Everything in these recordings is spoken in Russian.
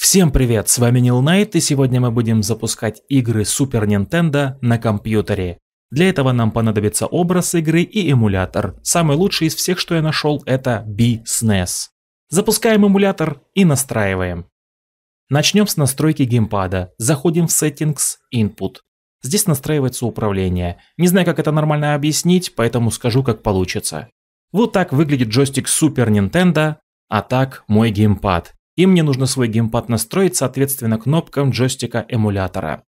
Всем привет, с вами Нил Найт, и сегодня мы будем запускать игры Super Nintendo на компьютере. Для этого нам понадобится образ игры и эмулятор. Самый лучший из всех, что я нашел, это B-SNES. Запускаем эмулятор и настраиваем. Начнем с настройки геймпада. Заходим в Settings, Input. Здесь настраивается управление. Не знаю, как это нормально объяснить, поэтому скажу, как получится. Вот так выглядит джойстик Super Nintendo, а так мой геймпад и мне нужно свой геймпад настроить соответственно кнопкам джойстика эмулятора.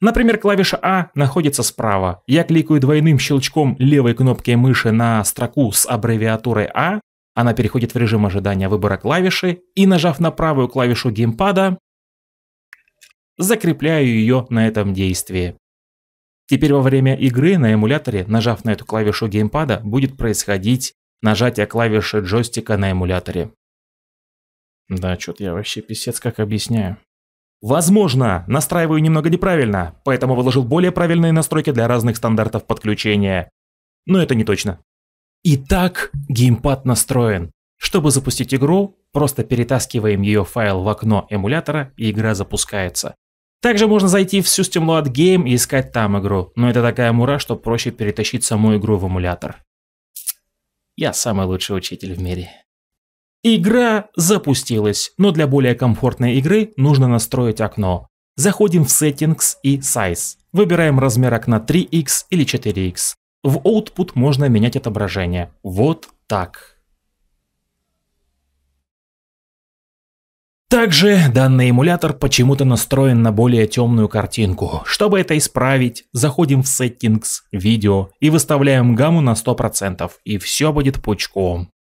Например, клавиша А находится справа. Я кликаю двойным щелчком левой кнопки мыши на строку с аббревиатурой А, она переходит в режим ожидания выбора клавиши, и нажав на правую клавишу геймпада, закрепляю ее на этом действии. Теперь во время игры на эмуляторе, нажав на эту клавишу геймпада, будет происходить нажатие клавиши джойстика на эмуляторе. Да, что-то я вообще писец как объясняю. Возможно, настраиваю немного неправильно, поэтому выложил более правильные настройки для разных стандартов подключения. Но это не точно. Итак, геймпад настроен. Чтобы запустить игру, просто перетаскиваем ее файл в окно эмулятора, и игра запускается. Также можно зайти в System Load Game и искать там игру, но это такая мура, что проще перетащить саму игру в эмулятор. Я самый лучший учитель в мире. Игра запустилась, но для более комфортной игры нужно настроить окно. Заходим в Settings и Size. Выбираем размер окна 3x или 4x. В Output можно менять отображение. Вот так. Также данный эмулятор почему-то настроен на более темную картинку. Чтобы это исправить, заходим в Settings, Видео и выставляем гамму на 100%, и все будет пучком.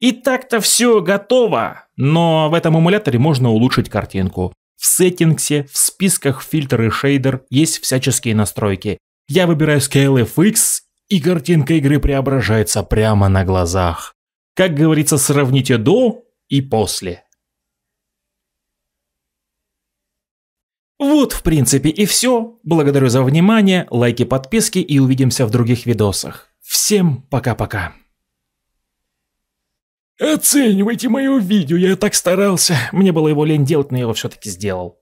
И так-то все готово, но в этом эмуляторе можно улучшить картинку. В сеттингсе, в списках фильтр и шейдер есть всяческие настройки. Я выбираю Scale FX, и картинка игры преображается прямо на глазах. Как говорится, сравните до и после. Вот, в принципе, и все. Благодарю за внимание, лайки, подписки и увидимся в других видосах. Всем пока-пока. «Оценивайте мое видео, я так старался. Мне было его лень делать, но я его все-таки сделал».